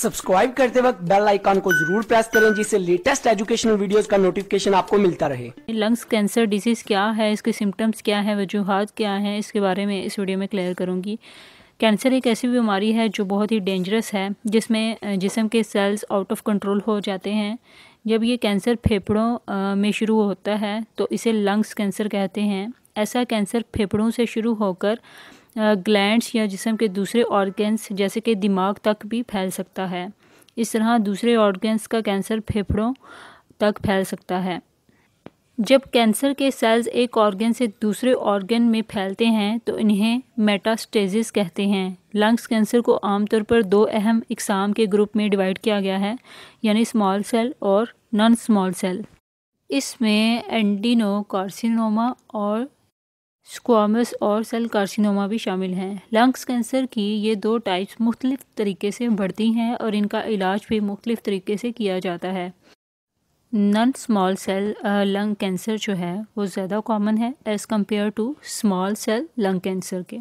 subscribe करते वक्त bell icon को जरूर प्रेस करें जिससे लेटेस्ट एजुकेशनल वीडियोस का नोटिफिकेशन आपको मिलता रहे लंग्स कैंसर डिजीज़ क्या है इसके सिम्टम्स क्या है वजूहत क्या है इसके बारे में इस वीडियो में क्लियर करूँगी कैंसर एक ऐसी बीमारी है जो बहुत ही डेंजरस है जिसमें जिसम के सेल्स आउट ऑफ कंट्रोल हो जाते हैं जब ये कैंसर फेफड़ों में शुरू होता है तो इसे लंग्स कैंसर कहते हैं ऐसा कैंसर फेफड़ों से शुरू होकर ग्लैंड्स या जिसम के दूसरे ऑर्गेन्स जैसे कि दिमाग तक भी फैल सकता है इस तरह दूसरे ऑर्गेंस का कैंसर फेफड़ों तक फैल सकता है जब कैंसर के सेल्स एक ऑर्गन से दूसरे ऑर्गन में फैलते हैं तो इन्हें मेटास्टेजिस कहते हैं लंग्स कैंसर को आमतौर पर दो अहम इकसाम के ग्रुप में डिवाइड किया गया है यानी स्मॉल सेल और नॉन स्मॉल सेल इसमें एंडिनोकार्सिनोमा और स्क्वामस और सेल कार्सिनोमा भी शामिल हैं लंग्स कैंसर की ये दो टाइप्स मुख्तलिफ तरीके से बढ़ती हैं और इनका इलाज भी मुख्तलिफ तरीके से किया जाता है non small cell lung cancer जो है वो ज़्यादा कॉमन है as compared to small cell lung cancer के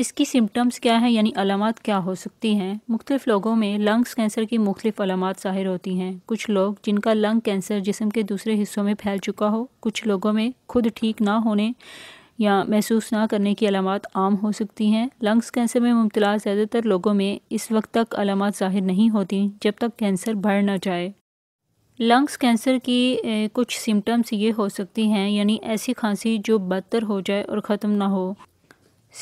इसकी सिम्टम्स क्या हैं यानी अलामत क्या हो सकती हैं मुख्तलिफ लोगों में लंग्स कैंसर की मुख्तलिफ अलामत ज़ाहिर होती हैं कुछ लोग जिनका लंग कैंसर जिसम के दूसरे हिस्सों में फैल चुका हो कुछ लोगों में खुद ठीक ना होने या महसूस ना करने की अलामत आम हो सकती हैं लंग्स कैंसर में मुबतला ज़्यादातर लोगों में इस वक्त तक अलामत ज़ाहिर नहीं होती जब तक कैंसर बढ़ ना जाए लंग्स कैंसर की कुछ सिम्टम्स ये हो सकती हैं यानी ऐसी खांसी जो बदतर हो जाए और ख़त्म ना हो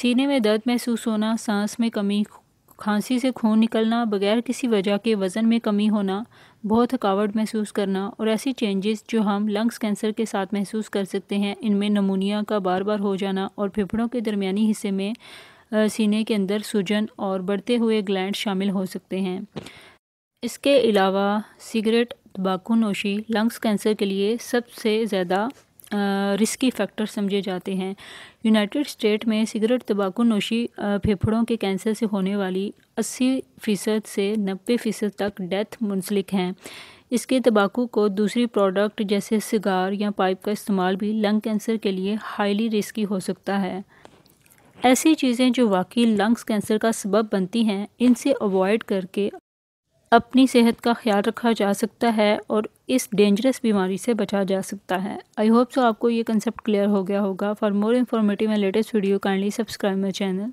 सीने में दर्द महसूस होना सांस में कमी खांसी से खून निकलना बगैर किसी वजह के वज़न में कमी होना बहुत थकावट महसूस करना और ऐसी चेंजेस जो हम लंग्स कैंसर के साथ महसूस कर सकते हैं इनमें नमूनिया का बार बार हो जाना और फेफड़ों के दरमियानी हिस्से में सीने के अंदर सूजन और बढ़ते हुए ग्लैंड शामिल हो सकते हैं इसके अलावा सिगरेट तंबाकू नोशी लंग्स कैंसर के लिए सबसे ज़्यादा रिस्की फैक्टर समझे जाते हैं यूनाइटेड स्टेट में सिगरेट तंबाकू नोशी फेफड़ों के कैंसर से होने वाली 80 फ़ीसद से 90 फ़ीसद तक डेथ मुंसलिक हैं इसके तंबाकू को दूसरी प्रोडक्ट जैसे सिगार या पाइप का इस्तेमाल भी लंग कैंसर के लिए हाईली रिस्की हो सकता है ऐसी चीज़ें जो वाकई लंग्स कैंसर का सबब बनती हैं इनसे अवॉइड करके अपनी सेहत का ख्याल रखा जा सकता है और इस डेंजरस बीमारी से बचा जा सकता है आई होप सो आपको ये कंसेप्ट क्लियर हो गया होगा for more informative and latest video kindly subscribe my channel